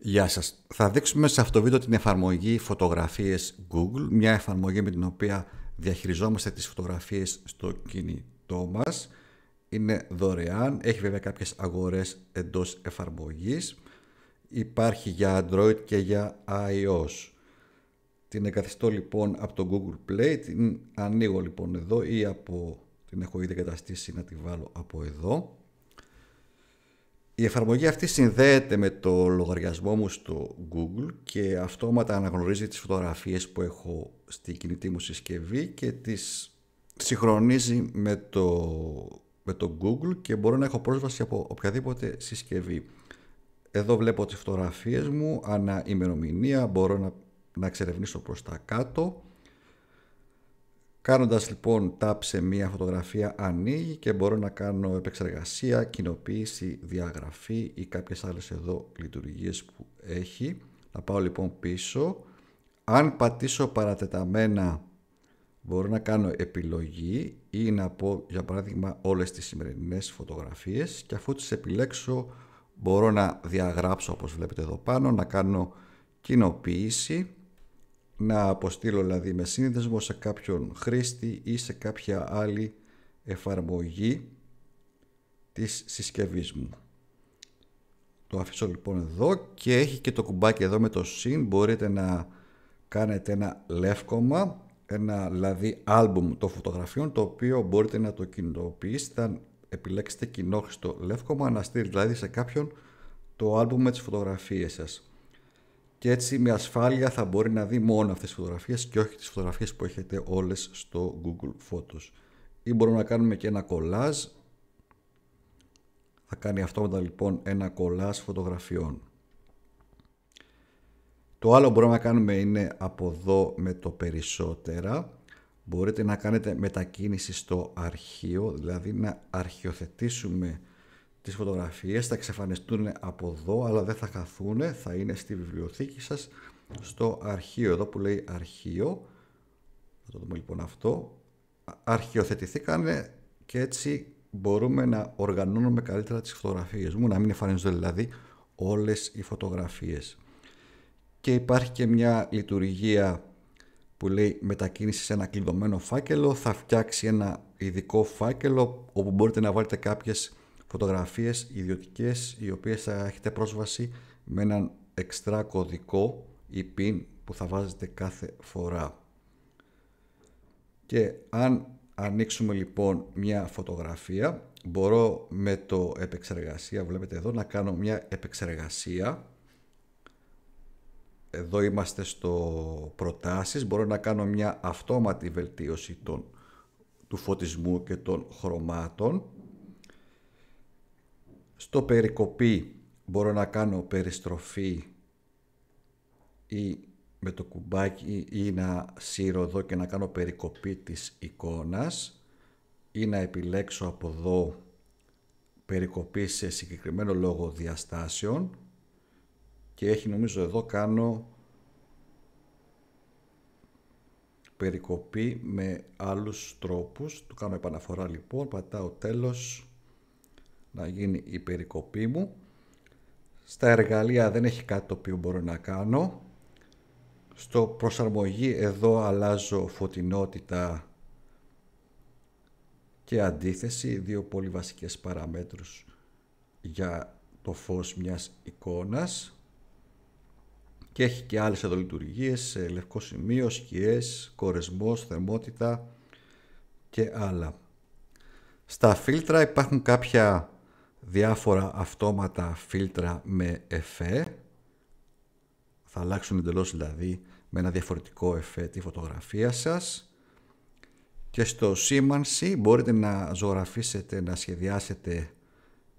Γεια σας. Θα δείξουμε σε αυτό το βίντεο την εφαρμογή φωτογραφίες Google, μια εφαρμογή με την οποία διαχειριζόμαστε τις φωτογραφίες στο κινητό μας. Είναι δωρεάν, έχει βέβαια κάποιες αγορές εντός εφαρμογής. Υπάρχει για Android και για iOS. Την εγκαθιστώ λοιπόν από το Google Play, την ανοίγω λοιπόν εδώ ή από την έχω ήδη εγκαταστήσει να τη βάλω από εδώ. Η εφαρμογή αυτή συνδέεται με το λογαριασμό μου στο Google και αυτόματα αναγνωρίζει τις φωτογραφίες που έχω στη κινητή μου συσκευή και τις συγχρονίζει με το, το Google και μπορώ να έχω πρόσβαση από οποιαδήποτε συσκευή. Εδώ βλέπω τις φωτογραφίες μου, ανά ημερομηνία, μπορώ να, να εξερευνήσω προς τα κάτω Κάνοντας λοιπόν tap σε μία φωτογραφία ανοίγει και μπορώ να κάνω επεξεργασία, κοινοποίηση, διαγραφή ή κάποιες άλλες εδώ λειτουργίες που έχει. Να πάω λοιπόν πίσω. Αν πατήσω παρατεταμένα μπορώ να κάνω επιλογή ή να πω για παράδειγμα όλες τις σημερινές φωτογραφίες και αφού τις επιλέξω μπορώ να διαγράψω όπως βλέπετε εδώ πάνω, να κάνω κοινοποίηση να αποστείλω δηλαδή με σύνδεσμο σε κάποιον χρήστη ή σε κάποια άλλη εφαρμογή της συσκευής μου. Το αφήσω λοιπόν εδώ και έχει και το κουμπάκι εδώ με το συν. Μπορείτε να κάνετε ένα λεύκομα, ένα δηλαδή άλμπουμ των φωτογραφιών το οποίο μπορείτε να το κινητοποιήσετε αν επιλέξετε κοινόχρηστο λεύκομα να στείλει δηλαδή σε κάποιον το άλμπουμ με τις φωτογραφίες σας και έτσι με ασφάλεια θα μπορεί να δει μόνο αυτές τις φωτογραφίες και όχι τις φωτογραφίες που έχετε όλες στο Google Photos. Ή μπορούμε να κάνουμε και ένα κολάζ. Θα κάνει αυτόματα λοιπόν ένα κολάζ φωτογραφιών. Το άλλο που μπορούμε να κάνουμε είναι από εδώ με το περισσότερα. Μπορείτε να κάνετε μετακίνηση στο αρχείο, δηλαδή να αρχιοθετήσουμε τις φωτογραφίες, θα εξαφανιστούν από εδώ, αλλά δεν θα χαθούν, θα είναι στη βιβλιοθήκη σας, στο αρχείο, εδώ που λέει αρχείο, θα το δούμε λοιπόν αυτό, αρχιοθετηθήκανε και έτσι μπορούμε να οργανώνουμε καλύτερα τις φωτογραφίες μου, να μην εμφανίζονται δηλαδή όλες οι φωτογραφίες. Και υπάρχει και μια λειτουργία που λέει μετακίνηση σε ένα κλειδωμένο φάκελο, θα φτιάξει ένα ειδικό φάκελο όπου μπορείτε να βάλετε κάποιες φωτογραφίες ιδιωτικές οι οποίες θα έχετε πρόσβαση με έναν εξτρά κωδικό ή πιν που θα βάζετε κάθε φορά. Και αν ανοίξουμε λοιπόν μια φωτογραφία μπορώ με το επεξεργασία βλέπετε εδώ να κάνω μια επεξεργασία εδώ είμαστε στο προτάσεις μπορώ να κάνω μια αυτόματη βελτίωση των, του φωτισμού και των χρωμάτων στο περικοπή μπορώ να κάνω περιστροφή ή με το κουμπάκι ή να σύρω εδώ και να κάνω περικοπή της εικόνας ή να επιλέξω από εδώ περικοπή σε συγκεκριμένο λόγο διαστάσεων και έχει νομίζω εδώ κάνω περικοπή με άλλους τρόπους. Του κάνω επαναφορά λοιπόν, πατάω τέλος να γίνει η περικοπή μου. Στα εργαλεία δεν έχει κάτι το οποίο μπορώ να κάνω. Στο προσαρμογή εδώ αλλάζω φωτεινότητα και αντίθεση, δύο πολύ βασικές παραμέτρους για το φως μιας εικόνας και έχει και άλλες εδώ λειτουργίες, λευκό σημείο, σκιές, κορεσμός, θερμότητα και άλλα. Στα φίλτρα υπάρχουν κάποια διάφορα αυτόματα φίλτρα με εφέ. Θα αλλάξουν εντελώς δηλαδή με ένα διαφορετικό εφέ τη φωτογραφία σας. Και στο σήμανση μπορείτε να ζωγραφίσετε, να σχεδιάσετε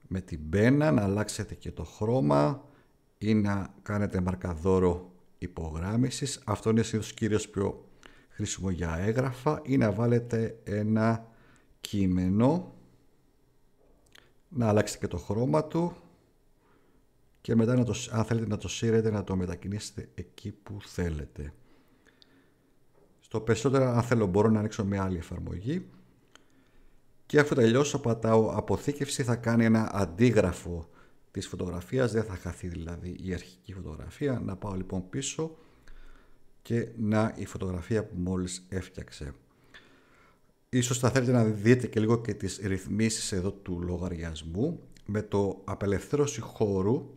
με την πένα, να αλλάξετε και το χρώμα ή να κάνετε μαρκαδόρο υπογράμμισης. Αυτό είναι συνήθως κύριος πιο χρήσιμο για έγγραφα ή να βάλετε ένα κείμενο να αλλάξετε και το χρώμα του και μετά να το, αν θέλετε να το σύρετε να το μετακινήσετε εκεί που θέλετε. Στο περισσότερο αν θέλω μπορώ να ανοίξω μια άλλη εφαρμογή και αφού τελειώσω πατάω αποθήκευση θα κάνει ένα αντίγραφο της φωτογραφίας, δεν θα χαθεί δηλαδή η αρχική φωτογραφία. Να πάω λοιπόν πίσω και να η φωτογραφία που μόλις έφτιαξε. Ίσως θα θέλετε να δείτε και λίγο και τις ρυθμίσεις εδώ του λογαριασμού με το απελευθέρωση χώρου.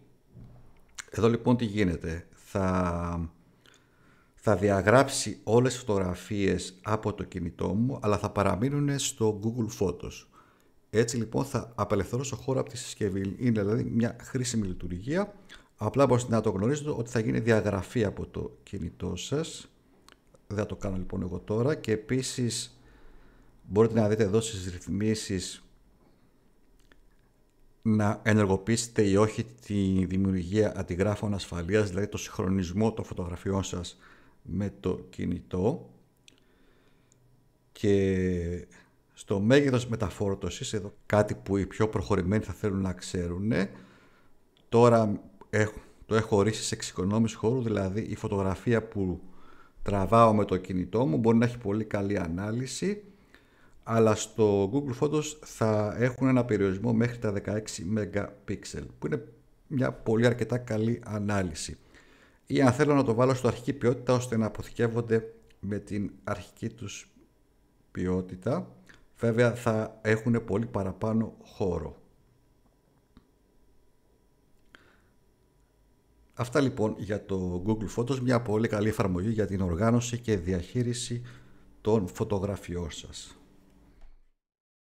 Εδώ λοιπόν τι γίνεται. Θα, θα διαγράψει όλες τις φωτογραφίες από το κινητό μου αλλά θα παραμείνουν στο Google Photos. Έτσι λοιπόν θα απελευθερώσω χώρο από τη συσκευή. Είναι δηλαδή μια χρήσιμη λειτουργία. Απλά μπορείτε να το γνωρίζετε ότι θα γίνει διαγραφή από το κινητό σας. Δεν θα το κάνω λοιπόν εγώ τώρα. Και επίσης μπορείτε να δείτε εδώ στις ρυθμίσεις να ενεργοποιήσετε ή όχι τη δημιουργία αντιγράφων ασφαλείας, δηλαδή το συγχρονισμό των φωτογραφιών σας με το κινητό και στο μέγεθος μεταφόρτωσης, εδώ κάτι που οι πιο προχωρημένοι θα θέλουν να ξέρουν, τώρα το έχω ορίσει σε εξοικονόμηση χώρου, δηλαδή η φωτογραφία που τραβάω με το κινητό μου μπορεί να έχει πολύ καλή ανάλυση αλλά στο Google Photos θα έχουν ένα περιορισμό μέχρι τα 16 MP που είναι μια πολύ αρκετά καλή ανάλυση ή αν θέλω να το βάλω στο αρχική ποιότητα ώστε να αποθηκεύονται με την αρχική τους ποιότητα βέβαια θα έχουν πολύ παραπάνω χώρο. Αυτά λοιπόν για το Google Photos, μια πολύ καλή εφαρμογή για την οργάνωση και διαχείριση των φωτογραφιών σας.